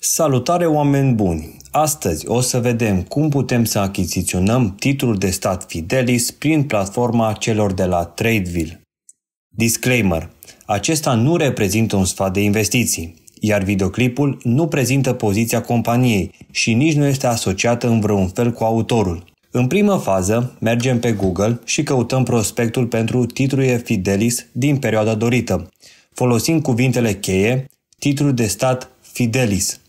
Salutare oameni buni! Astăzi o să vedem cum putem să achiziționăm titlul de stat Fidelis prin platforma celor de la Tradeville. Disclaimer! Acesta nu reprezintă un sfat de investiții, iar videoclipul nu prezintă poziția companiei și nici nu este asociată în vreun fel cu autorul. În primă fază, mergem pe Google și căutăm prospectul pentru titlul Fidelis din perioada dorită. Folosim cuvintele cheie, titlul de stat Fidelis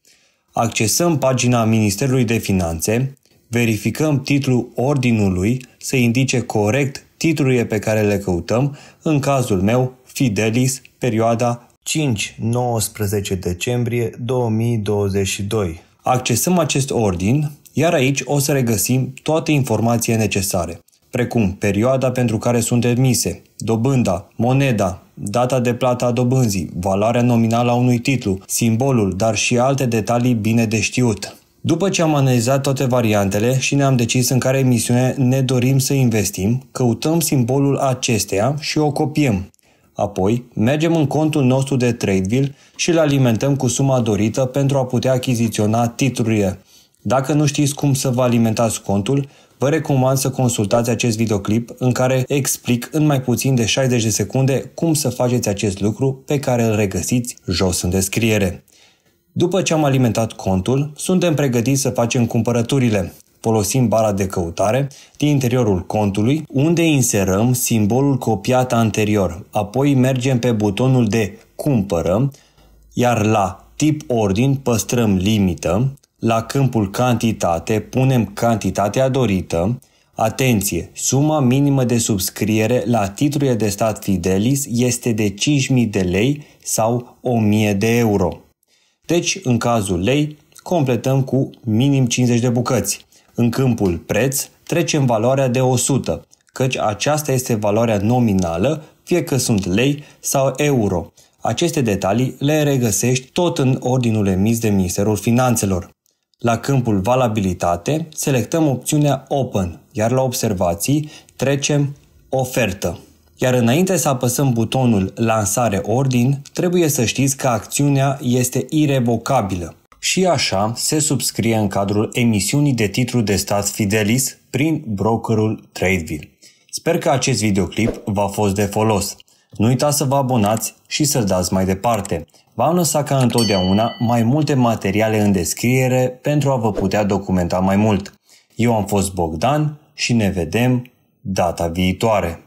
accesăm pagina Ministerului de Finanțe, verificăm titlul ordinului să indice corect titlurile pe care le căutăm, în cazul meu Fidelis, perioada 5-19 decembrie 2022. Accesăm acest ordin, iar aici o să regăsim toate informațiile necesare, precum perioada pentru care sunt emise, Dobânda, moneda, data de plată a dobânzii, valoarea nominală a unui titlu, simbolul, dar și alte detalii bine de știut. După ce am analizat toate variantele și ne-am decis în care emisiune ne dorim să investim, căutăm simbolul acesteia și o copiem. Apoi, mergem în contul nostru de Tradeville și îl alimentăm cu suma dorită pentru a putea achiziționa titlurile. Dacă nu știți cum să vă alimentați contul, vă recomand să consultați acest videoclip în care explic în mai puțin de 60 de secunde cum să faceți acest lucru pe care îl regăsiți jos în descriere. După ce am alimentat contul, suntem pregătiți să facem cumpărăturile. Folosim bara de căutare din interiorul contului, unde inserăm simbolul copiat anterior. Apoi mergem pe butonul de cumpără, iar la tip ordin păstrăm limită, la câmpul cantitate punem cantitatea dorită, Atenție! Suma minimă de subscriere la titlurile de stat Fidelis este de 5.000 de lei sau 1.000 de euro. Deci, în cazul lei, completăm cu minim 50 de bucăți. În câmpul preț, trecem valoarea de 100, căci aceasta este valoarea nominală, fie că sunt lei sau euro. Aceste detalii le regăsești tot în ordinul emis de Ministerul Finanțelor. La câmpul Valabilitate selectăm opțiunea Open, iar la Observații trecem Ofertă. Iar înainte să apăsăm butonul Lansare ordin, trebuie să știți că acțiunea este irevocabilă și așa se subscrie în cadrul emisiunii de titlu de stat Fidelis prin brokerul Tradeville. Sper că acest videoclip v-a fost de folos. Nu uitați să vă abonați și să-l dați mai departe. V-am lăsat ca întotdeauna mai multe materiale în descriere pentru a vă putea documenta mai mult. Eu am fost Bogdan și ne vedem data viitoare.